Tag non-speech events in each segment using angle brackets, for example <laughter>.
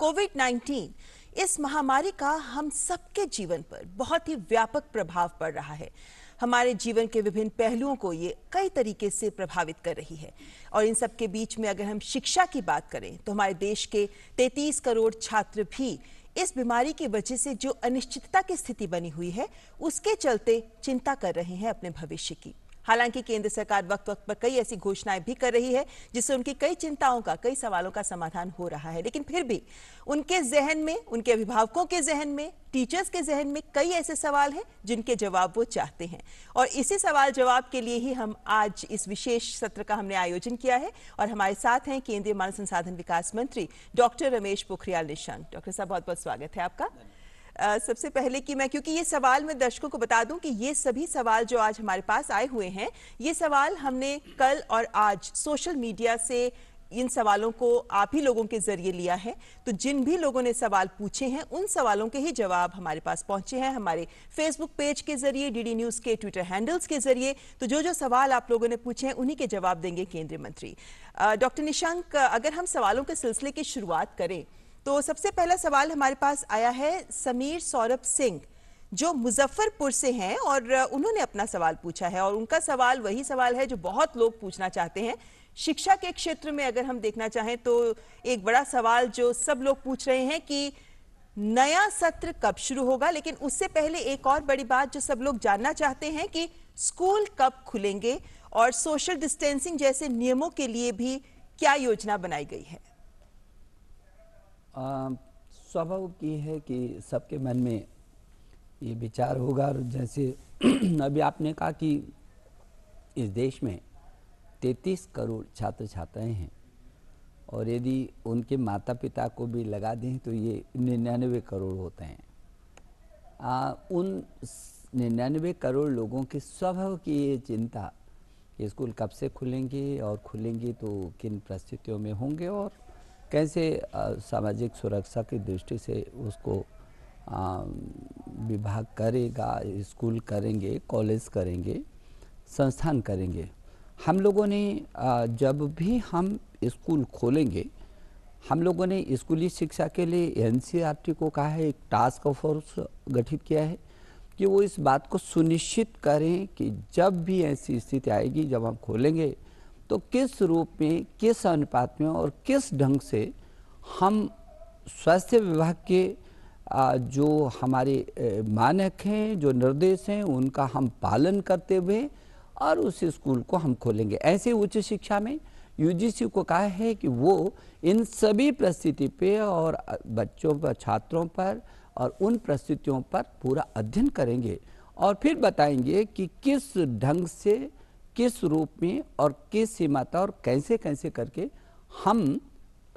Covid 19 इस महामारी का हम सबके जीवन पर बहुत ही व्यापक प्रभाव पड़ रहा है हमारे जीवन के विभिन्न पहलुओं को ये कई तरीके से प्रभावित कर रही है और इन सब के बीच में अगर हम शिक्षा की बात करें तो हमारे देश के 33 करोड़ छात्र भी इस बीमारी की वजह से जो अनिश्चितता की स्थिति बनी हुई है उसके चलते चिंता कर रहे हैं अपने भविष्य की हालांकि केंद्र सरकार वक्त वक्त पर कई ऐसी घोषणाएं भी कर रही है जिससे उनकी कई चिंताओं का कई सवालों का समाधान हो रहा है लेकिन फिर भी उनके जहन में उनके अभिभावकों के जहन में टीचर्स के जहन में कई ऐसे सवाल हैं जिनके जवाब वो चाहते हैं और इसी सवाल जवाब के लिए ही हम आज इस विशेष सत्र का हमने आयोजन किया है और हमारे साथ हैं केंद्रीय मानव संसाधन विकास मंत्री डॉक्टर रमेश पोखरियाल निशंक डॉक्टर साहब बहुत बहुत स्वागत है आपका सबसे पहले कि मैं क्योंकि ये सवाल मैं दर्शकों को बता दूं कि ये सभी सवाल जो आज हमारे पास आए हुए हैं ये सवाल हमने कल और आज सोशल मीडिया से इन सवालों को आप ही लोगों के जरिए लिया है तो जिन भी लोगों ने सवाल पूछे हैं उन सवालों के ही जवाब हमारे पास पहुंचे हैं हमारे फेसबुक पेज के जरिए डीडी न्यूज के ट्विटर हैंडल्स के जरिए तो जो जो सवाल आप लोगों ने पूछे हैं उन्हीं के जवाब देंगे केंद्रीय मंत्री डॉक्टर निशंक अगर हम सवालों के सिलसिले की शुरुआत करें तो सबसे पहला सवाल हमारे पास आया है समीर सौरभ सिंह जो मुजफ्फरपुर से हैं और उन्होंने अपना सवाल पूछा है और उनका सवाल वही सवाल है जो बहुत लोग पूछना चाहते हैं शिक्षा के क्षेत्र में अगर हम देखना चाहें तो एक बड़ा सवाल जो सब लोग पूछ रहे हैं कि नया सत्र कब शुरू होगा लेकिन उससे पहले एक और बड़ी बात जो सब लोग जानना चाहते हैं कि स्कूल कब खुलेंगे और सोशल डिस्टेंसिंग जैसे नियमों के लिए भी क्या योजना बनाई गई है स्वभाव की है कि सबके मन में ये विचार होगा और जैसे <clears throat> अभी आपने कहा कि इस देश में 33 करोड़ छात्र छात्राएं हैं और यदि उनके माता पिता को भी लगा दें तो ये निन्यानवे करोड़ होते हैं आ, उन निन्यानवे करोड़ लोगों के स्वभाव की ये चिंता कि स्कूल कब से खुलेंगे और खुलेंगे तो किन परिस्थितियों में होंगे और कैसे सामाजिक सुरक्षा की दृष्टि से उसको विभाग करेगा स्कूल करेंगे कॉलेज करेंगे संस्थान करेंगे हम लोगों ने जब भी हम स्कूल खोलेंगे हम लोगों ने स्कूली शिक्षा के लिए एनसीईआरटी को कहा है एक टास्क फोर्स गठित किया है कि वो इस बात को सुनिश्चित करें कि जब भी ऐसी स्थिति आएगी जब हम खोलेंगे तो किस रूप में किस अनुपात में और किस ढंग से हम स्वास्थ्य विभाग के जो हमारे मानक हैं जो निर्देश हैं उनका हम पालन करते हुए और उस स्कूल को हम खोलेंगे ऐसे उच्च शिक्षा में यूजीसी को कहा है कि वो इन सभी परिस्थिति पे और बच्चों पर छात्रों पर और उन परिस्थितियों पर पूरा अध्ययन करेंगे और फिर बताएंगे कि किस ढंग से किस रूप में और किस सीमा तक और कैसे कैसे करके हम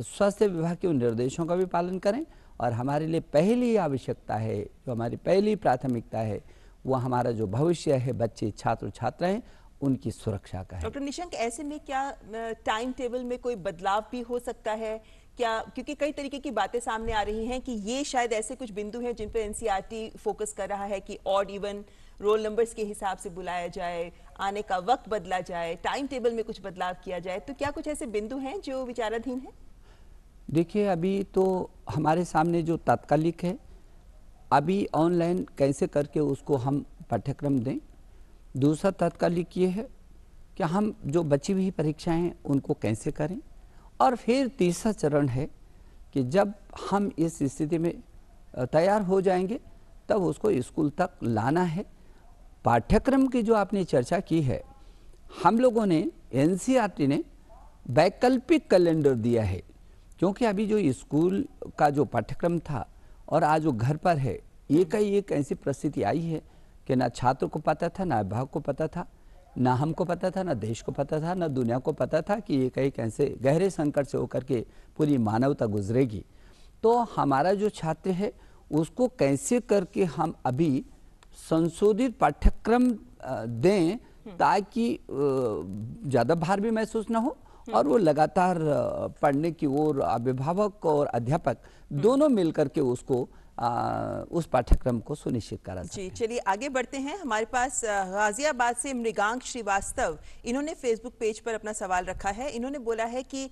स्वास्थ्य विभाग के उन निर्देशों का भी पालन करें और हमारे लिए पहली आवश्यकता है जो हमारी पहली प्राथमिकता है वह हमारा जो भविष्य है बच्चे छात्र छात्राएं उनकी सुरक्षा का है डॉक्टर निशंक ऐसे में क्या टाइम टेबल में कोई बदलाव भी हो सकता है क्या क्योंकि कई तरीके की बातें सामने आ रही हैं कि ये शायद ऐसे कुछ बिंदु हैं जिन पर एनसीआरटी फोकस e कर रहा है कि ऑड इवन रोल नंबर्स के हिसाब से बुलाया जाए आने का वक्त बदला जाए टाइम टेबल में कुछ बदलाव किया जाए तो क्या कुछ ऐसे बिंदु हैं जो विचाराधीन हैं देखिए अभी तो हमारे सामने जो तात्कालिक है अभी ऑनलाइन कैसे करके उसको हम पाठ्यक्रम दें दूसरा तात्कालिक ये है कि हम जो बची हुई परीक्षाएं उनको कैसे करें और फिर तीसरा चरण है कि जब हम इस स्थिति में तैयार हो जाएंगे तब उसको स्कूल तक लाना है पाठ्यक्रम की जो आपने चर्चा की है हम लोगों ने एन ने वैकल्पिक कैलेंडर दिया है क्योंकि अभी जो स्कूल का जो पाठ्यक्रम था और आज जो घर पर है एक ही एक ऐसी परिस्थिति आई है कि ना छात्र को पता था ना अभिभावक को पता था ना हमको पता था ना देश को पता था ना दुनिया को पता था कि ये कई कैसे गहरे संकट से होकर के पूरी मानवता गुजरेगी तो हमारा जो छात्र है उसको कैसे करके हम अभी संशोधित पाठ्यक्रम क्रम दें हम्म। ताकि ज़्यादा भार भी महसूस ना हो हम्म। और वो लगातार पढ़ने की ओर अभिभावक और अध्यापक हम्म। दोनों मिलकर के उसको आ, उस पाठ्यक्रम को सुनिश्चित करा जी चलिए आगे बढ़ते हैं हमारे पास गाजियाबाद से मृगांक श्रीवास्तव इन्होंने फेसबुक पेज पर अपना सवाल रखा है इन्होंने बोला है कि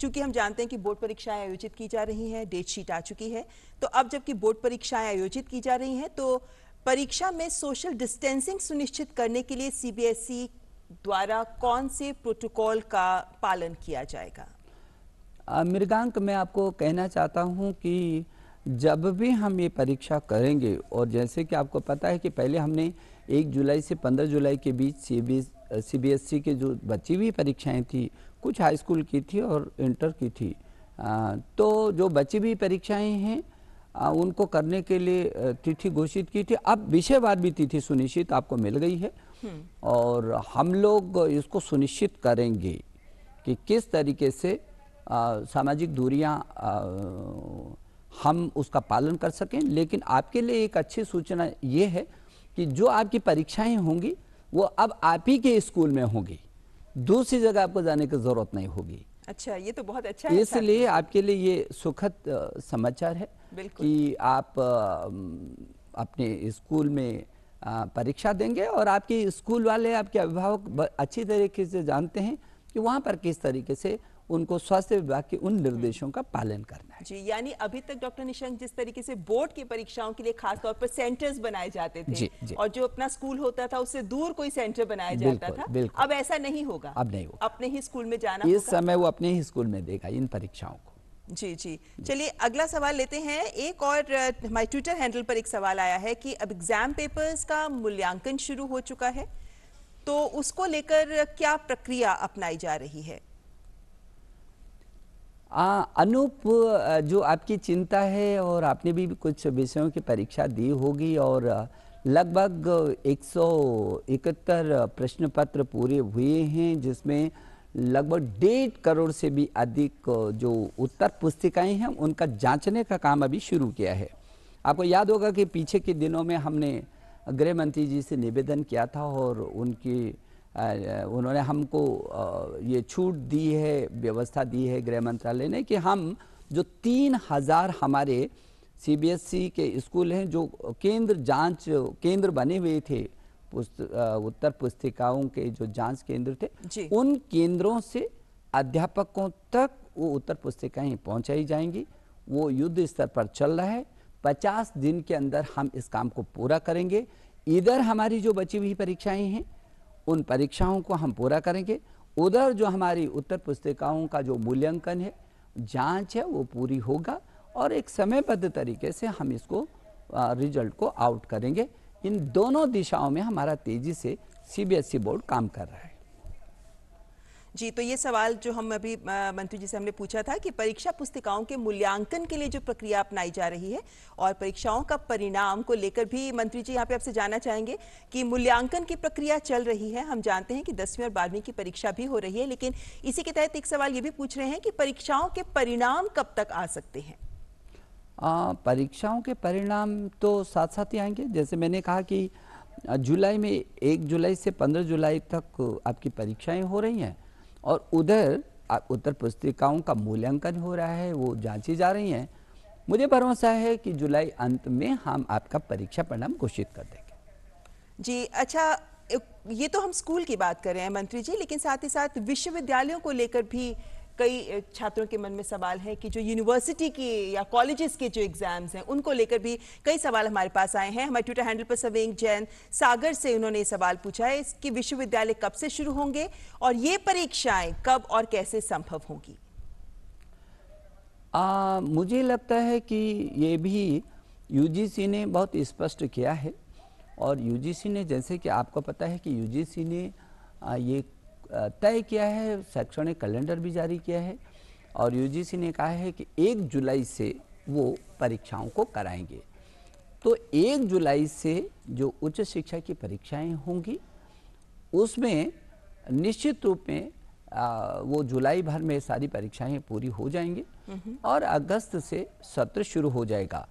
चूंकि हम जानते हैं कि बोर्ड परीक्षाएं आयोजित की जा रही हैं डेट शीट आ चुकी है तो अब जबकि बोर्ड परीक्षाएं आयोजित की जा रही हैं तो परीक्षा में सोशल डिस्टेंसिंग सुनिश्चित करने के लिए सीबीएसई e द्वारा कौन से प्रोटोकॉल का पालन किया जाएगा मृगांक मैं आपको कहना चाहता हूं कि जब भी हम ये परीक्षा करेंगे और जैसे कि आपको पता है कि पहले हमने 1 जुलाई से 15 जुलाई के बीच सी बी एस के जो बची हुई परीक्षाएं थी कुछ हाई स्कूल की थी और इंटर की थी आ, तो जो बची हुई परीक्षाएं हैं उनको करने के लिए तिथि घोषित की थी अब विषयवार भी तिथि सुनिश्चित आपको मिल गई है हम्म। और हम लोग इसको सुनिश्चित करेंगे कि किस तरीके से सामाजिक दूरियां हम उसका पालन कर सकें लेकिन आपके लिए एक अच्छी सूचना ये है कि जो आपकी परीक्षाएं होंगी वो अब आप ही के स्कूल में होंगी दूसरी जगह आपको जाने की ज़रूरत नहीं होगी अच्छा ये तो बहुत अच्छा है इसलिए आपके लिए ये सुखद समाचार है कि आप अपने स्कूल में परीक्षा देंगे और आपके स्कूल वाले आपके अभिभावक अच्छी तरीके से जानते हैं कि वहाँ पर किस तरीके से उनको स्वास्थ्य विभाग के उन हम्म। निर्देशों का पालन करना है जी यानी अभी तक डॉक्टर निशंक जिस तरीके से बोर्ड की परीक्षाओं के लिए खासतौर पर सेंटर्स बनाए जाते थे जी, जी. और जो अपना स्कूल होता था उससे दूर कोई सेंटर बनाया जाता था बिल्कुल. अब ऐसा नहीं होगा अब नहीं होगा अपने ही स्कूल में जाना इस समय वो अपने ही स्कूल में देगा इन परीक्षाओं को जी जी चलिए अगला सवाल लेते हैं एक और हमारे ट्विटर हैंडल पर एक सवाल आया है कि अब एग्जाम पेपर्स का मूल्यांकन शुरू हो चुका है तो उसको लेकर क्या प्रक्रिया अपनाई जा रही है अनूप जो आपकी चिंता है और आपने भी कुछ विषयों की परीक्षा दी होगी और लगभग 171 प्रश्न पत्र पूरे हुए हैं जिसमें लगभग डेढ़ करोड़ से भी अधिक जो उत्तर पुस्तिकाएं हैं उनका जांचने का काम अभी शुरू किया है आपको याद होगा कि पीछे के दिनों में हमने गृह मंत्री जी से निवेदन किया था और उनकी उन्होंने हमको ये छूट दी है व्यवस्था दी है गृह मंत्रालय ने कि हम जो तीन हज़ार हमारे सीबीएसई के स्कूल हैं जो केंद्र जांच केंद्र बने हुए थे उत्तर पुस्तिकाओं के जो जांच केंद्र थे उन केंद्रों से अध्यापकों तक वो उत्तर पुस्तिकाएं पहुंचाई जाएंगी वो युद्ध स्तर पर चल रहा है पचास दिन के अंदर हम इस काम को पूरा करेंगे इधर हमारी जो बची हुई परीक्षाएं हैं उन परीक्षाओं को हम पूरा करेंगे उधर जो हमारी उत्तर पुस्तिकाओं का जो मूल्यांकन है जांच है वो पूरी होगा और एक समयबद्ध तरीके से हम इसको रिजल्ट को आउट करेंगे इन दोनों दिशाओं में हमारा तेज़ी से सीबीएसई बोर्ड e काम कर रहा है जी तो ये सवाल जो हम अभी मंत्री जी से हमने पूछा था कि परीक्षा पुस्तिकाओं के मूल्यांकन के लिए जो प्रक्रिया अपनाई जा रही है और परीक्षाओं का परिणाम को लेकर भी मंत्री जी यहाँ पे आपसे जानना चाहेंगे कि मूल्यांकन की प्रक्रिया चल रही है हम जानते हैं कि दसवीं और बारहवीं की परीक्षा भी हो रही है लेकिन इसी के तहत एक सवाल ये भी पूछ रहे हैं कि परीक्षाओं के परिणाम कब तक आ सकते हैं परीक्षाओं के परिणाम तो साथ साथ ही आएंगे जैसे मैंने कहा कि जुलाई में एक जुलाई से पंद्रह जुलाई तक आपकी परीक्षाएं हो रही हैं और उधर उत्तर पुस्तिकाओं का मूल्यांकन हो रहा है वो जांची जा रही हैं मुझे भरोसा है कि जुलाई अंत में हम आपका परीक्षा परिणाम घोषित कर देंगे जी अच्छा ये तो हम स्कूल की बात कर रहे हैं मंत्री जी लेकिन साथ ही साथ विश्वविद्यालयों को लेकर भी कई छात्रों के मन में सवाल है कि जो यूनिवर्सिटी की या कॉलेजेस के जो एग्जाम्स हैं उनको लेकर भी कई सवाल हमारे पास आए हैं हमारे ट्विटर हैंडल पर सवेंग जैन सागर से उन्होंने सवाल पूछा है कि विश्वविद्यालय कब से शुरू होंगे और ये परीक्षाएं कब और कैसे संभव होंगी आ, मुझे लगता है कि ये भी यू ने बहुत स्पष्ट किया है और यू ने जैसे कि आपको पता है कि यू ने ये तय किया है शैक्षणिक कैलेंडर भी जारी किया है और यूजीसी ने कहा है कि एक जुलाई से वो परीक्षाओं को कराएंगे तो एक जुलाई से जो उच्च शिक्षा की परीक्षाएं होंगी उसमें निश्चित रूप में वो जुलाई भर में सारी परीक्षाएं पूरी हो जाएंगी हम्म। और अगस्त से सत्र शुरू हो जाएगा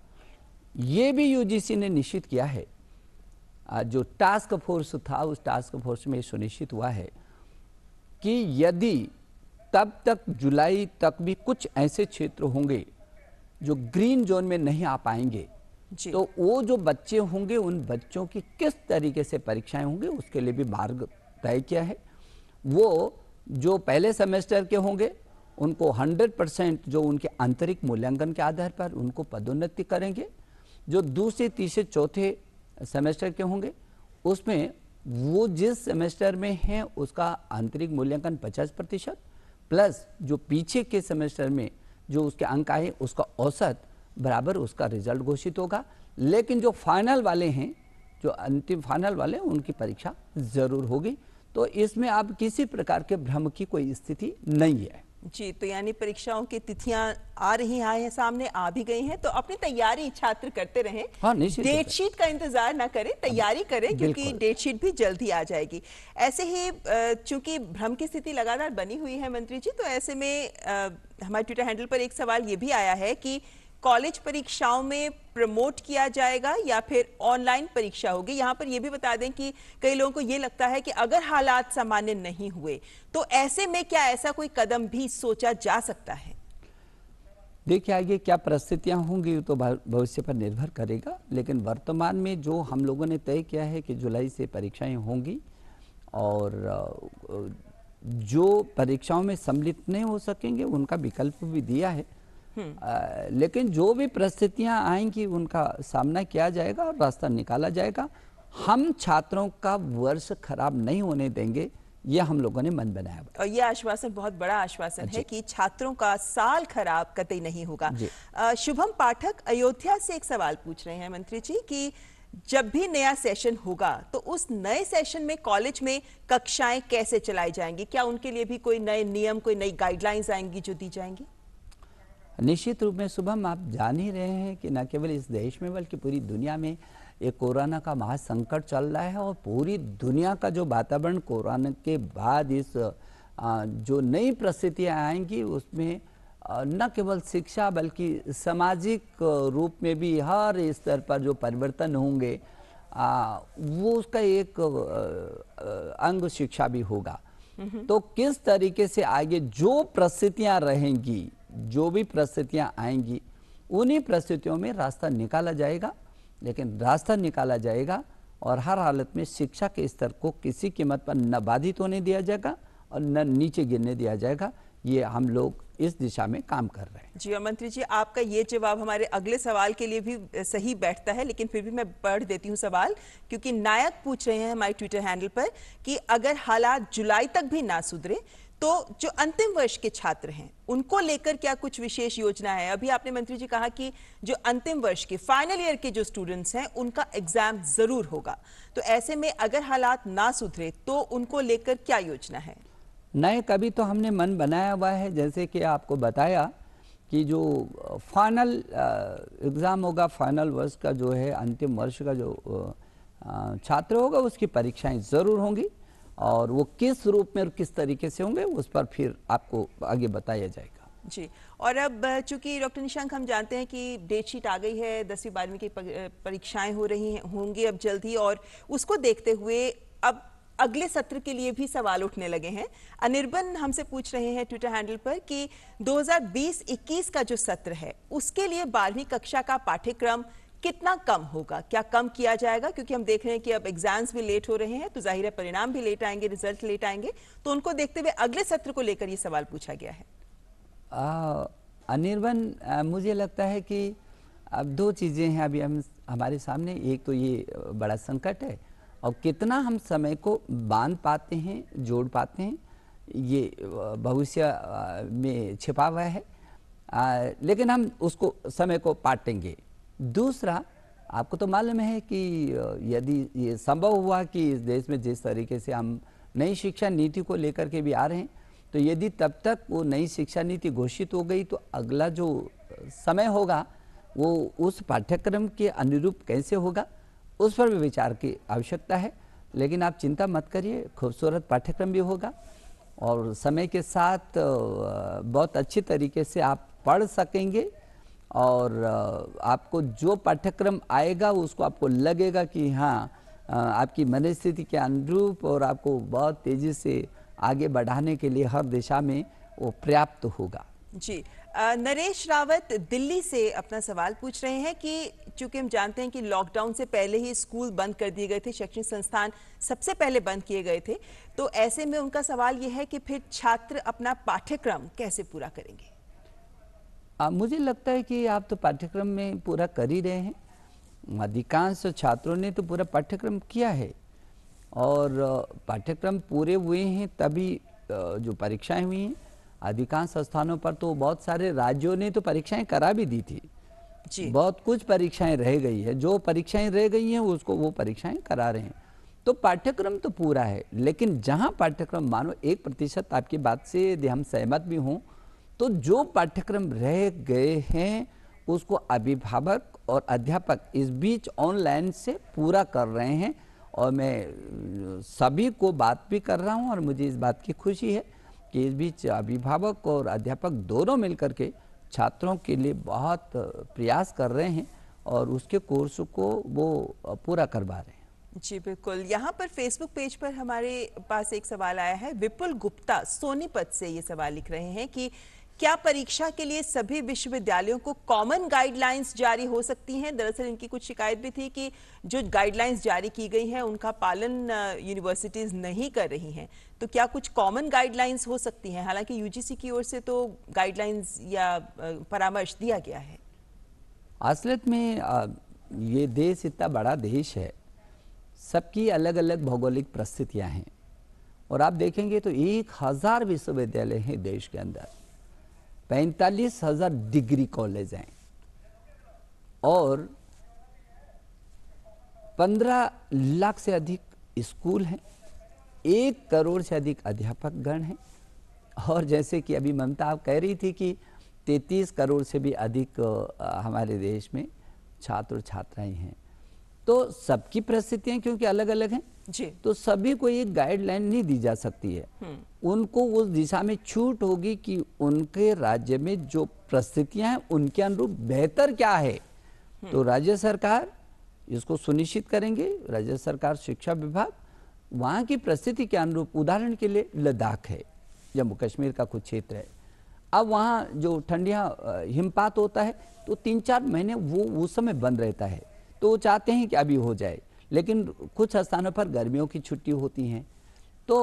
ये भी यूजीसी ने निश्चित किया है जो टास्क फोर्स था उस टास्क फोर्स में सुनिश्चित हुआ है कि यदि तब तक जुलाई तक भी कुछ ऐसे क्षेत्र होंगे जो ग्रीन जोन में नहीं आ पाएंगे तो वो जो बच्चे होंगे उन बच्चों की किस तरीके से परीक्षाएं होंगी उसके लिए भी मार्ग तय किया है वो जो पहले सेमेस्टर के होंगे उनको 100 परसेंट जो उनके आंतरिक मूल्यांकन के आधार पर उनको पदोन्नति करेंगे जो दूसरे तीसरे चौथे सेमेस्टर के होंगे उसमें वो जिस सेमेस्टर में है उसका आंतरिक मूल्यांकन 50 प्रतिशत प्लस जो पीछे के सेमेस्टर में जो उसके अंक आए उसका औसत बराबर उसका रिजल्ट घोषित होगा लेकिन जो फाइनल वाले हैं जो अंतिम फाइनल वाले हैं उनकी परीक्षा ज़रूर होगी तो इसमें आप किसी प्रकार के भ्रम की कोई स्थिति नहीं है जी तो यानी परीक्षाओं की तिथियां आ रही हैं सामने आ भी गई हैं तो अपनी तैयारी छात्र करते रहें हाँ, डेट शीट का इंतजार ना करें तैयारी हाँ, करें क्योंकि डेट शीट भी जल्दी आ जाएगी ऐसे ही चूंकि भ्रम की स्थिति लगातार बनी हुई है मंत्री जी तो ऐसे में हमारे ट्विटर हैंडल पर एक सवाल ये भी आया है कि कॉलेज परीक्षाओं में प्रमोट किया जाएगा या फिर ऑनलाइन परीक्षा होगी यहाँ पर यह भी बता दें कि कई लोगों को ये लगता है कि अगर हालात सामान्य नहीं हुए तो ऐसे में क्या ऐसा कोई कदम भी सोचा जा सकता है देखिए आगे क्या परिस्थितियां होंगी तो भविष्य पर निर्भर करेगा लेकिन वर्तमान में जो हम लोगों ने तय किया है कि जुलाई से परीक्षाएं होंगी और जो परीक्षाओं में सम्मिलित नहीं हो सकेंगे उनका विकल्प भी दिया है लेकिन जो भी परिस्थितियां आएंगी उनका सामना किया जाएगा और रास्ता निकाला जाएगा हम छात्रों का वर्ष खराब नहीं होने देंगे ये हम लोगों ने मन बनाया और ये आश्वासन बहुत बड़ा आश्वासन है कि छात्रों का साल खराब कतई नहीं होगा शुभम पाठक अयोध्या से एक सवाल पूछ रहे हैं मंत्री जी कि जब भी नया सेशन होगा तो उस नए सेशन में कॉलेज में कक्षाएं कैसे चलाई जाएंगी क्या उनके लिए भी कोई नए नियम कोई नई गाइडलाइंस आएंगी जो दी जाएंगी निश्चित रूप में शुभम आप जान ही रहे हैं कि न केवल इस देश में बल्कि पूरी दुनिया में ये कोरोना का महासंकट चल रहा है और पूरी दुनिया का जो वातावरण कोरोना के बाद इस जो नई परिस्थितियाँ आएंगी उसमें न केवल शिक्षा बल्कि सामाजिक रूप में भी हर स्तर पर जो परिवर्तन होंगे आ, वो उसका एक अंग शिक्षा भी होगा तो किस तरीके से आगे जो परिस्थितियाँ रहेंगी जो भी परिस्थितियां आएंगी उन्हीं परिस्थितियों में रास्ता निकाला जाएगा लेकिन रास्ता निकाला जाएगा और हर हालत में शिक्षा के स्तर को किसी कीमत पर न बाधित होने दिया जाएगा और न नीचे गिरने दिया जाएगा ये हम लोग इस दिशा में काम कर रहे हैं जी मंत्री जी आपका ये जवाब हमारे अगले सवाल के लिए भी सही बैठता है लेकिन फिर भी मैं पढ़ देती हूँ सवाल क्योंकि नायक पूछ रहे हैं हमारे ट्विटर हैंडल पर कि अगर हालात जुलाई तक भी ना सुधरे तो जो अंतिम वर्ष के छात्र हैं उनको लेकर क्या कुछ विशेष योजना है अभी आपने मंत्री जी कहा कि जो अंतिम वर्ष के फाइनल ईयर के जो स्टूडेंट्स हैं उनका एग्जाम जरूर होगा तो ऐसे में अगर हालात ना सुधरे तो उनको लेकर क्या योजना है नए कभी तो हमने मन बनाया हुआ है जैसे कि आपको बताया कि जो फाइनल एग्ज़ाम होगा फाइनल वर्ष का जो है अंतिम वर्ष का जो छात्र होगा उसकी परीक्षाएं ज़रूर होंगी और वो किस रूप में और किस तरीके से होंगे उस पर फिर आपको आगे बताया जाएगा जी और अब चूंकि डॉक्टर निशांक हम जानते हैं कि डेट शीट आ गई है दसवीं बारहवीं की परीक्षाएं हो रही हैं होंगी अब जल्दी और उसको देखते हुए अब अगले सत्र के लिए भी सवाल उठने लगे हैं अनिर्बन हमसे पूछ रहे हैं ट्विटर हैंडल पर कि 2020-21 का जो सत्र है उसके लिए बारहवीं कक्षा का पाठ्यक्रम कितना कम होगा क्या कम किया जाएगा क्योंकि हम देख रहे हैं कि अब एग्जाम्स भी लेट हो रहे हैं तो जाहिर है परिणाम भी लेट आएंगे रिजल्ट लेट आएंगे तो उनको देखते हुए अगले सत्र को लेकर ये सवाल पूछा गया है अनिर्बन मुझे लगता है कि अब दो चीज़ें हैं अभी हम हमारे सामने एक तो ये बड़ा संकट है और कितना हम समय को बांध पाते हैं जोड़ पाते हैं ये भविष्य में छिपा हुआ है आ, लेकिन हम उसको समय को पाटेंगे दूसरा आपको तो मालूम है कि यदि ये संभव हुआ कि इस देश में जिस तरीके से हम नई शिक्षा नीति को लेकर के भी आ रहे हैं तो यदि तब तक वो नई शिक्षा नीति घोषित हो गई तो अगला जो समय होगा वो उस पाठ्यक्रम के अनुरूप कैसे होगा उस पर भी विचार की आवश्यकता है लेकिन आप चिंता मत करिए खूबसूरत पाठ्यक्रम भी होगा और समय के साथ बहुत अच्छी तरीके से आप पढ़ सकेंगे और आपको जो पाठ्यक्रम आएगा उसको आपको लगेगा कि हाँ आपकी मनस्थिति के अनुरूप और आपको बहुत तेज़ी से आगे बढ़ाने के लिए हर दिशा में वो पर्याप्त होगा जी नरेश रावत दिल्ली से अपना सवाल पूछ रहे हैं कि चूंकि हम जानते हैं कि लॉकडाउन से पहले ही स्कूल बंद कर दिए गए थे शैक्षणिक संस्थान सबसे पहले बंद किए गए थे तो ऐसे में उनका सवाल यह है कि फिर छात्र अपना पाठ्यक्रम कैसे पूरा करेंगे आ, मुझे लगता है कि आप तो पाठ्यक्रम में पूरा कर ही रहे हैं अधिकांश छात्रों ने तो पूरा पाठ्यक्रम किया है और पाठ्यक्रम पूरे हुए हैं तभी जो परीक्षाएं हुई हैं अधिकांश स्थानों पर तो बहुत सारे राज्यों ने तो परीक्षाएं करा भी दी थी जी। बहुत कुछ परीक्षाएं रह गई है जो परीक्षाएं रह गई हैं उसको वो परीक्षाएं करा रहे हैं तो पाठ्यक्रम तो पूरा है लेकिन जहां पाठ्यक्रम मानो एक प्रतिशत आपकी बात से हम सहमत भी हों तो जो पाठ्यक्रम रह गए हैं उसको अभिभावक और अध्यापक इस बीच ऑनलाइन से पूरा कर रहे हैं और मैं सभी को बात भी कर रहा हूं और मुझे इस बात की खुशी है कि इस बीच अभिभावक और अध्यापक दोनों मिलकर के छात्रों के लिए बहुत प्रयास कर रहे हैं और उसके कोर्स को वो पूरा करवा रहे हैं जी बिल्कुल यहाँ पर फेसबुक पेज पर हमारे पास एक सवाल आया है विपुल गुप्ता सोनीपत से ये सवाल लिख रहे हैं कि क्या परीक्षा के लिए सभी विश्वविद्यालयों को कॉमन गाइडलाइंस जारी हो सकती हैं दरअसल इनकी कुछ शिकायत भी थी कि जो गाइडलाइंस जारी की गई हैं उनका पालन यूनिवर्सिटीज नहीं कर रही हैं तो क्या कुछ कॉमन गाइडलाइंस हो सकती हैं हालांकि यूजीसी की ओर से तो गाइडलाइंस या परामर्श दिया गया है असलत में ये देश इतना बड़ा देश है सबकी अलग अलग भौगोलिक परिस्थितियाँ हैं और आप देखेंगे तो एक हज़ार विश्वविद्यालय हैं देश के अंदर पैंतालीस हजार डिग्री कॉलेज हैं और पंद्रह लाख से अधिक स्कूल हैं एक करोड़ से अधिक अध्यापक गण हैं और जैसे कि अभी ममता आप कह रही थी कि तैतीस करोड़ से भी अधिक हमारे देश में छात्र छात्राएं हैं तो सबकी परिस्थितियां क्योंकि अलग अलग हैं जी तो सभी को एक गाइडलाइन नहीं दी जा सकती है हम्म। उनको उस दिशा में छूट होगी कि उनके राज्य में जो परिस्थितियां हैं उनके अनुरूप बेहतर क्या है हम्म। तो राज्य सरकार इसको सुनिश्चित करेंगे राज्य सरकार शिक्षा विभाग वहां की परिस्थिति के अनुरूप उदाहरण के लिए लद्दाख है जम्मू कश्मीर का कुछ क्षेत्र है अब वहाँ जो ठंडिया हिमपात होता है तो तीन चार महीने वो उस समय बंद रहता है तो वो चाहते हैं कि अभी हो जाए लेकिन कुछ स्थानों पर गर्मियों की छुट्टी होती हैं तो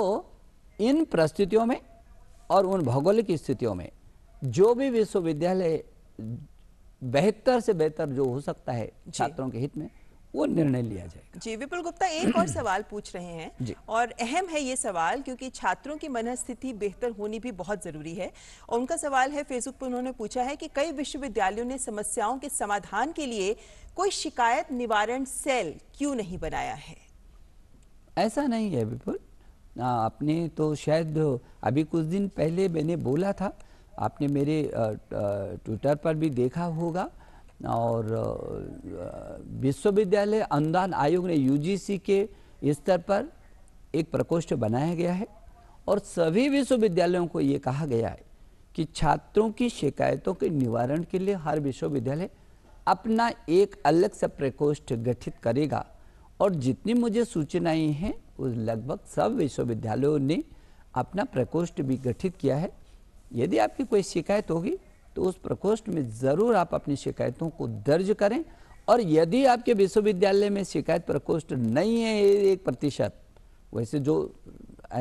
इन परिस्थितियों में और उन भौगोलिक स्थितियों में जो भी विश्वविद्यालय बेहतर से बेहतर जो हो सकता है छात्रों के हित में वो निर्णय लिया जाएगा जी विपुल गुप्ता एक और <clears throat> सवाल पूछ रहे हैं और अहम है ये सवाल क्योंकि छात्रों की मनस्थिति बेहतर होनी भी बहुत जरूरी है और उनका सवाल है फेसबुक पर उन्होंने पूछा है कि कई विश्वविद्यालयों ने समस्याओं के समाधान के लिए कोई शिकायत निवारण सेल क्यों नहीं बनाया है ऐसा नहीं है विपुल आपने तो शायद अभी कुछ दिन पहले मैंने बोला था आपने मेरे ट्विटर पर भी देखा होगा और विश्वविद्यालय अनुदान आयोग ने यूजीसी के स्तर पर एक प्रकोष्ठ बनाया गया है और सभी विश्वविद्यालयों को ये कहा गया है कि छात्रों की शिकायतों के निवारण के लिए हर विश्वविद्यालय अपना एक अलग सा प्रकोष्ठ गठित करेगा और जितनी मुझे सूचनाएं हैं उस लगभग सब विश्वविद्यालयों ने अपना प्रकोष्ठ भी गठित किया है यदि आपकी कोई शिकायत होगी तो उस प्रकोष्ठ में ज़रूर आप अपनी शिकायतों को दर्ज करें और यदि आपके विश्वविद्यालय में शिकायत प्रकोष्ठ नहीं है एक प्रतिशत वैसे जो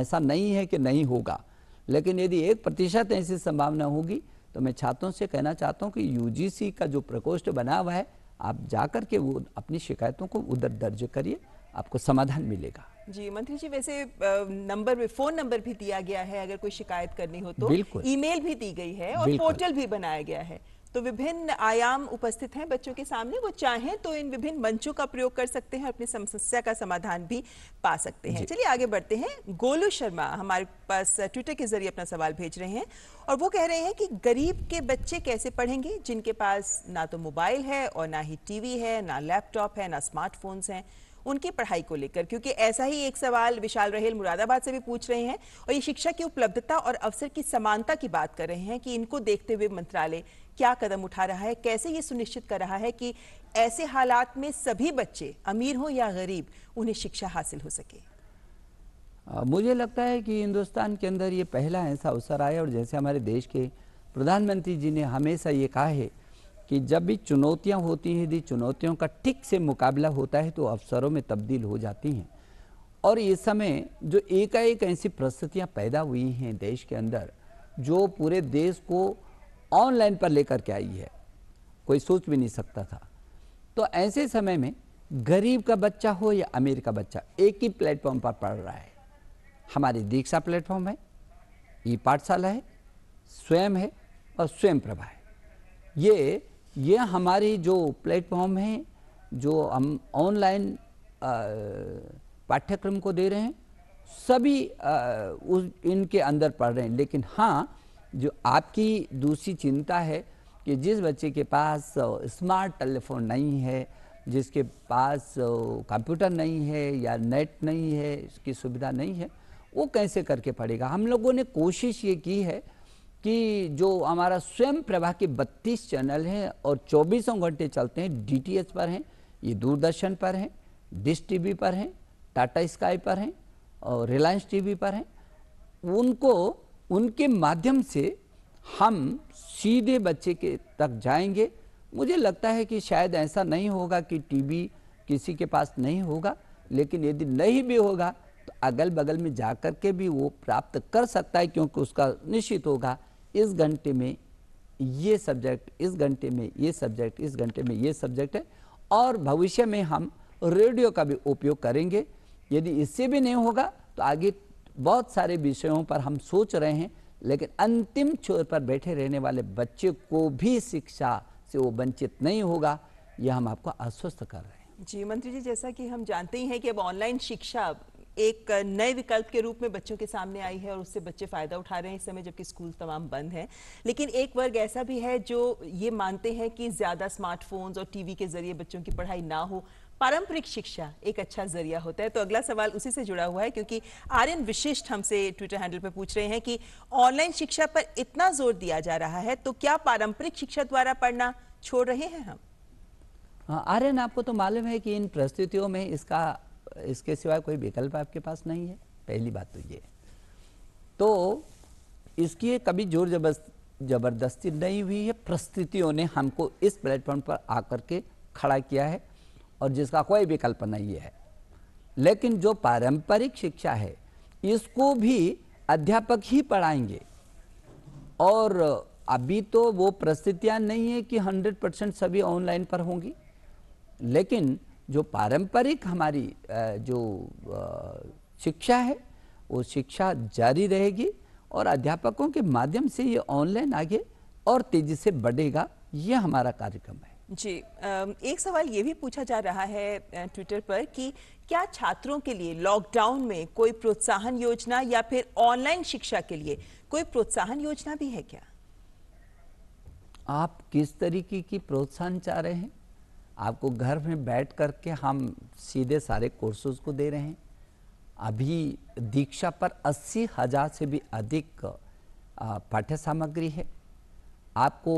ऐसा नहीं है कि नहीं होगा लेकिन यदि एक प्रतिशत ऐसी संभावना होगी तो मैं छात्रों से कहना चाहता हूँ कि यूजीसी का जो प्रकोष्ठ बना हुआ है आप जा कर के वो अपनी शिकायतों को उधर दर्ज करिए आपको समाधान मिलेगा जी मंत्री जी वैसे नंबर में फोन नंबर भी दिया गया है अगर कोई शिकायत करनी हो तो ईमेल भी दी गई है और पोर्टल भी बनाया गया है तो विभिन्न आयाम उपस्थित हैं बच्चों के सामने वो चाहें तो इन विभिन्न मंचों का प्रयोग कर सकते हैं अपनी समस्या का समाधान भी पा सकते हैं चलिए आगे बढ़ते हैं गोलू शर्मा हमारे पास ट्विटर के जरिए अपना सवाल भेज रहे हैं और वो कह रहे हैं कि गरीब के बच्चे कैसे पढ़ेंगे जिनके पास ना तो मोबाइल है और ना ही टीवी है ना लैपटॉप है ना स्मार्टफोन्स हैं उनकी पढ़ाई को लेकर क्योंकि ऐसा ही एक सवाल विशाल रहेल मुरादाबाद से भी पूछ रहे हैं और ये शिक्षा की उपलब्धता और अवसर की समानता की बात कर रहे हैं कि इनको देखते हुए मंत्रालय क्या कदम उठा रहा है कैसे ये सुनिश्चित कर रहा है कि ऐसे हालात में सभी बच्चे अमीर हों या गरीब उन्हें शिक्षा हासिल हो सके मुझे लगता है कि हिंदुस्तान के अंदर ये पहला ऐसा अवसर आया और जैसे हमारे देश के प्रधानमंत्री जी ने हमेशा ये कहा है कि जब भी चुनौतियां होती हैं यदि चुनौतियों का ठीक से मुकाबला होता है तो अवसरों में तब्दील हो जाती हैं और इस समय जो एकाएक ऐसी परिस्थितियाँ पैदा हुई हैं देश के अंदर जो पूरे देश को ऑनलाइन पर लेकर के आई है कोई सोच भी नहीं सकता था तो ऐसे समय में गरीब का बच्चा हो या अमीर का बच्चा एक ही प्लेटफॉर्म पर पढ़ रहा है हमारी दीक्षा प्लेटफॉर्म है ई पाठशाला है स्वयं है और स्वयं प्रभा है ये ये हमारी जो प्लेटफॉर्म है जो हम ऑनलाइन पाठ्यक्रम को दे रहे हैं सभी आ, उस इनके अंदर पढ़ रहे हैं लेकिन हाँ जो आपकी दूसरी चिंता है कि जिस बच्चे के पास स्मार्ट टेलीफोन नहीं है जिसके पास कंप्यूटर नहीं है या नेट नहीं है इसकी सुविधा नहीं है वो कैसे करके पढ़ेगा हम लोगों ने कोशिश ये की है कि जो हमारा स्वयं प्रभा के 32 चैनल हैं और चौबीसों घंटे चलते हैं डीटीएच पर हैं ये दूरदर्शन पर हैं डिश टीवी पर हैं टाटा स्काई पर हैं और रिलायंस टीवी पर हैं उनको उनके माध्यम से हम सीधे बच्चे के तक जाएंगे मुझे लगता है कि शायद ऐसा नहीं होगा कि टीवी किसी के पास नहीं होगा लेकिन यदि नहीं भी होगा तो अगल बगल में जा कर के भी वो प्राप्त कर सकता है क्योंकि उसका निश्चित होगा इस घंटे में ये सब्जेक्ट इस घंटे में ये सब्जेक्ट इस घंटे में ये सब्जेक्ट है और भविष्य में हम रेडियो का भी उपयोग करेंगे यदि इससे भी नहीं होगा तो आगे बहुत सारे विषयों पर हम सोच रहे हैं लेकिन अंतिम छोर पर बैठे रहने वाले बच्चे को भी शिक्षा से वो वंचित नहीं होगा यह हम आपको आश्वस्त कर रहे हैं जी मंत्री जी जैसा कि हम जानते ही हैं कि अब ऑनलाइन शिक्षा एक नए विकल्प के रूप में बच्चों के सामने आई है और उससे बच्चे फ़ायदा उठा रहे हैं इस समय जबकि स्कूल तमाम बंद हैं लेकिन एक वर्ग ऐसा भी है जो ये मानते हैं कि ज़्यादा स्मार्टफोन्स और टीवी के जरिए बच्चों की पढ़ाई ना हो पारंपरिक शिक्षा एक अच्छा जरिया होता है तो अगला सवाल उसी से जुड़ा हुआ है क्योंकि आर्यन विशिष्ट हमसे ट्विटर हैंडल पर पूछ रहे हैं कि ऑनलाइन शिक्षा पर इतना जोर दिया जा रहा है तो क्या पारंपरिक शिक्षा द्वारा पढ़ना छोड़ रहे हैं हम हाँ, आर्यन आपको तो मालूम है कि इन परिस्थितियों में इसका इसके सिवाय कोई विकल्प आपके पास नहीं है पहली बात तो ये तो इसकी कभी जोर जबरदस्त जबरदस्ती नहीं हुई है परिस्थितियों ने हमको इस प्लेटफॉर्म पर आकर के खड़ा किया है और जिसका कोई विकल्प नहीं है लेकिन जो पारंपरिक शिक्षा है इसको भी अध्यापक ही पढ़ाएंगे और अभी तो वो परिस्थितियाँ नहीं है कि 100 परसेंट सभी ऑनलाइन पर होंगी लेकिन जो पारंपरिक हमारी जो शिक्षा है वो शिक्षा जारी रहेगी और अध्यापकों के माध्यम से ये ऑनलाइन आगे और तेजी से बढ़ेगा ये हमारा कार्यक्रम है जी एक सवाल ये भी पूछा जा रहा है ट्विटर पर कि क्या छात्रों के लिए लॉकडाउन में कोई प्रोत्साहन योजना या फिर ऑनलाइन शिक्षा के लिए कोई प्रोत्साहन योजना भी है क्या आप किस तरीके की प्रोत्साहन चाह रहे हैं आपको घर में बैठ कर के हम सीधे सारे कोर्सेज को दे रहे हैं अभी दीक्षा पर अस्सी हज़ार से भी अधिक पाठ्य सामग्री है आपको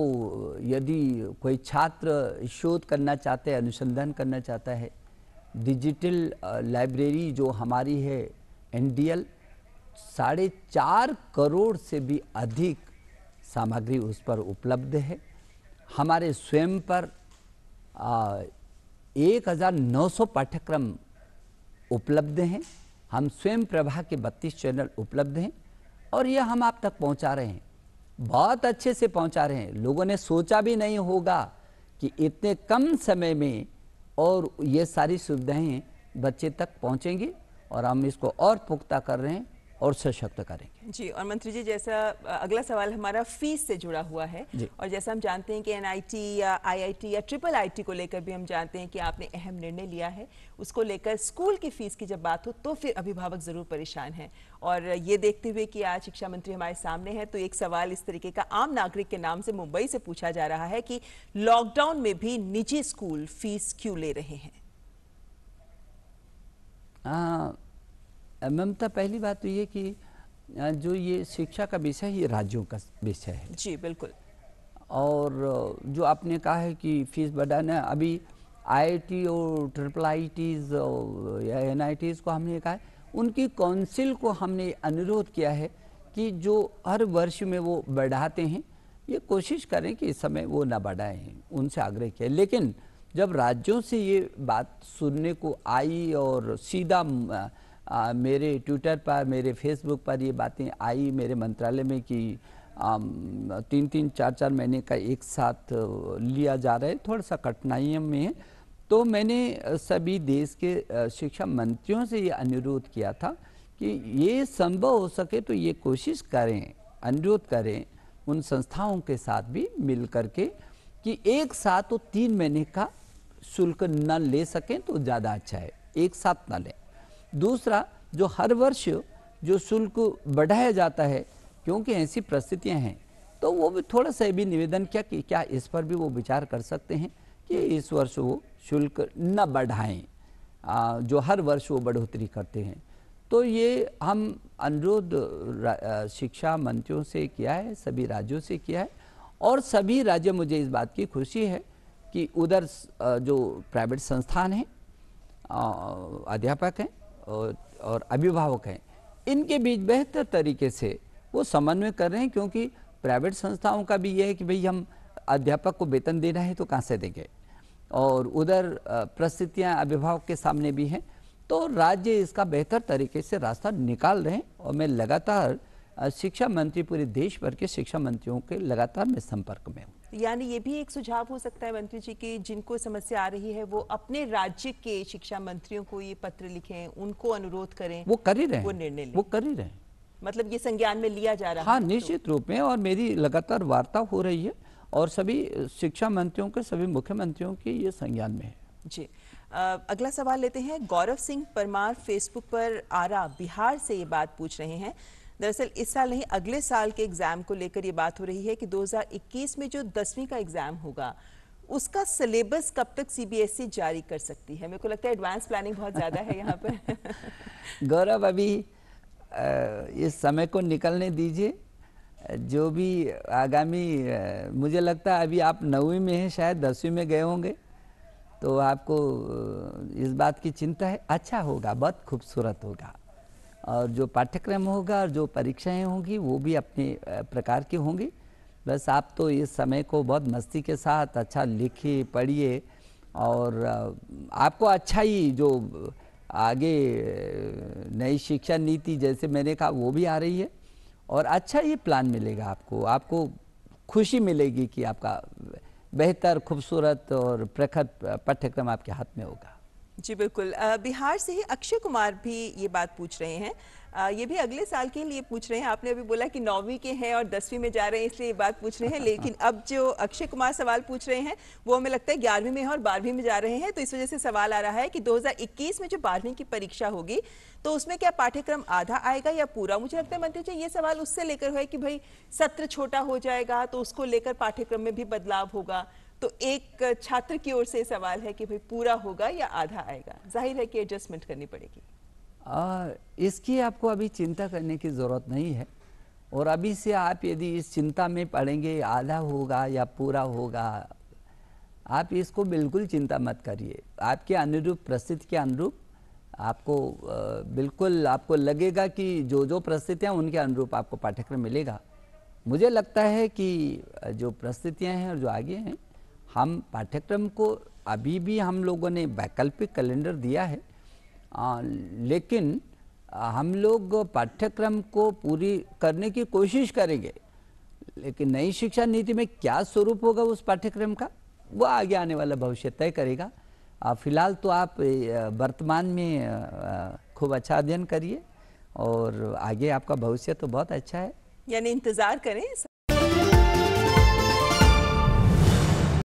यदि कोई छात्र शोध करना चाहते हैं अनुसंधान करना चाहता है डिजिटल लाइब्रेरी जो हमारी है एनडीएल साढ़े चार करोड़ से भी अधिक सामग्री उस पर उपलब्ध है हमारे स्वयं पर एक हज़ार नौ सौ पाठ्यक्रम उपलब्ध हैं हम स्वयं प्रभा के 32 चैनल उपलब्ध हैं और यह हम आप तक पहुंचा रहे हैं बहुत अच्छे से पहुंचा रहे हैं लोगों ने सोचा भी नहीं होगा कि इतने कम समय में और ये सारी सुविधाएं बच्चे तक पहुंचेंगी और हम इसको और पुख्ता कर रहे हैं और सशक्त करेंगे जी और मंत्री जी जैसा अगला सवाल हमारा फीस से जुड़ा हुआ है और जैसा हम जानते हैं कि एनआईटी या आईआईटी या ट्रिपल आईटी को लेकर भी हम जानते हैं कि आपने अहम निर्णय लिया है उसको लेकर स्कूल की फीस की जब बात हो तो फिर अभिभावक ज़रूर परेशान है और ये देखते हुए कि आज शिक्षा मंत्री हमारे सामने है तो एक सवाल इस तरीके का आम नागरिक के नाम से मुंबई से पूछा जा रहा है कि लॉकडाउन में भी निजी स्कूल फीस क्यों ले रहे हैं ममता पहली बात तो ये कि जो ये शिक्षा का विषय ये राज्यों का विषय है जी बिल्कुल और जो आपने कहा है कि फीस बढ़ाना अभी आईआईटी और ट्रिपल आई टीज़ और या एन आई टीज़ को हमने कहा है उनकी काउंसिल को हमने अनुरोध किया है कि जो हर वर्ष में वो बढ़ाते हैं ये कोशिश करें कि इस समय वो ना बढ़ाएं उनसे आग्रह किया लेकिन जब राज्यों से ये बात सुनने को आई और सीधा आ, मेरे ट्विटर पर मेरे फेसबुक पर ये बातें आई मेरे मंत्रालय में कि तीन तीन चार चार महीने का एक साथ लिया जा रहा है थोड़ा सा कठिनाइयों में है तो मैंने सभी देश के शिक्षा मंत्रियों से ये अनुरोध किया था कि ये संभव हो सके तो ये कोशिश करें अनुरोध करें उन संस्थाओं के साथ भी मिल करके कि एक साथ वो तीन महीने का शुल्क न ले सकें तो ज़्यादा अच्छा है एक साथ न लें दूसरा जो हर वर्ष जो शुल्क बढ़ाया जाता है क्योंकि ऐसी परिस्थितियाँ हैं तो वो भी थोड़ा सा भी निवेदन किया कि क्या इस पर भी वो विचार कर सकते हैं कि इस वर्ष वो शुल्क न बढ़ाएं जो हर वर्ष वो बढ़ोतरी करते हैं तो ये हम अनुरोध शिक्षा मंत्रियों से किया है सभी राज्यों से किया है और सभी राज्य मुझे इस बात की खुशी है कि उधर जो प्राइवेट संस्थान हैं अध्यापक हैं और, और अभिभावक हैं इनके बीच बेहतर तरीके से वो समन्वय कर रहे हैं क्योंकि प्राइवेट संस्थाओं का भी ये है कि भाई हम अध्यापक को वेतन देना है तो कहाँ से देंगे और उधर परिस्थितियाँ अभिभावक के सामने भी हैं तो राज्य इसका बेहतर तरीके से रास्ता निकाल रहे हैं और मैं लगातार शिक्षा मंत्री पूरे देश भर के शिक्षा मंत्रियों के लगातार मैं संपर्क में हूँ यानी ये भी एक सुझाव हो सकता है मंत्री जी की जिनको समस्या आ रही है वो अपने राज्य के शिक्षा मंत्रियों को ये पत्र लिखें उनको अनुरोध करें वो कर ही रहे वो निर्णय वो कर ही रहे मतलब ये संज्ञान में लिया जा रहा हाँ, है हाँ निश्चित तो। रूप में और मेरी लगातार वार्ता हो रही है और सभी शिक्षा मंत्रियों के सभी मुख्यमंत्रियों के ये संज्ञान में है जी आ, अगला सवाल लेते हैं गौरव सिंह परमार फेसबुक पर आरा बिहार से ये बात पूछ रहे हैं दरअसल इस साल नहीं अगले साल के एग्जाम को लेकर ये बात हो रही है कि 2021 में जो दसवीं का एग्जाम होगा उसका सिलेबस कब तक सीबीएसई e जारी कर सकती है मेरे को लगता है एडवांस प्लानिंग बहुत ज्यादा है यहाँ पर <laughs> गौरव अभी इस समय को निकलने दीजिए जो भी आगामी मुझे लगता है अभी आप नौवीं में हैं शायद दसवीं में गए होंगे तो आपको इस बात की चिंता है अच्छा होगा बहुत खूबसूरत होगा और जो पाठ्यक्रम होगा और जो परीक्षाएं होंगी वो भी अपने प्रकार की होंगी बस आप तो इस समय को बहुत मस्ती के साथ अच्छा लिखिए पढ़िए और आपको अच्छा ही जो आगे नई शिक्षा नीति जैसे मैंने कहा वो भी आ रही है और अच्छा ही प्लान मिलेगा आपको आपको खुशी मिलेगी कि आपका बेहतर खूबसूरत और प्रखर पाठ्यक्रम आपके हाथ में होगा जी बिल्कुल बिहार से ही अक्षय कुमार भी ये बात पूछ रहे हैं आ, ये भी अगले साल के लिए पूछ रहे हैं आपने अभी बोला कि नौवीं के हैं और दसवीं में जा रहे हैं इसलिए ये बात पूछ रहे हैं <laughs> लेकिन अब जो अक्षय कुमार सवाल पूछ रहे हैं वो हमें लगता है ग्यारहवीं में है और बारहवीं में जा रहे हैं तो इस वजह से सवाल आ रहा है कि 2021 में जो बारहवीं की परीक्षा होगी तो उसमें क्या पाठ्यक्रम आधा आएगा या पूरा मुझे लगता है मंत्री जी ये सवाल उससे लेकर हुआ है कि भाई सत्र छोटा हो जाएगा तो उसको लेकर पाठ्यक्रम में भी बदलाव होगा तो एक छात्र की ओर से सवाल है कि भाई पूरा होगा या आधा आएगा जाहिर है कि एडजस्टमेंट करनी पड़ेगी आ, इसकी आपको अभी चिंता करने की ज़रूरत नहीं है और अभी से आप यदि इस चिंता में पड़ेंगे आधा होगा या पूरा होगा आप इसको बिल्कुल चिंता मत करिए आपके अनुरूप प्रस्थिति के अनुरूप आपको बिल्कुल आपको लगेगा कि जो जो परिस्थितियाँ उनके अनुरूप आपको पाठ्यक्रम मिलेगा मुझे लगता है कि जो परिस्थितियाँ हैं और जो आगे हैं हम पाठ्यक्रम को अभी भी हम लोगों ने वैकल्पिक कैलेंडर दिया है आ, लेकिन हम लोग पाठ्यक्रम को पूरी करने की कोशिश करेंगे लेकिन नई शिक्षा नीति में क्या स्वरूप होगा उस पाठ्यक्रम का वो आगे आने वाला भविष्य तय करेगा फिलहाल तो आप वर्तमान में खूब अच्छा अध्ययन करिए और आगे आपका भविष्य तो बहुत अच्छा है यानी इंतज़ार करें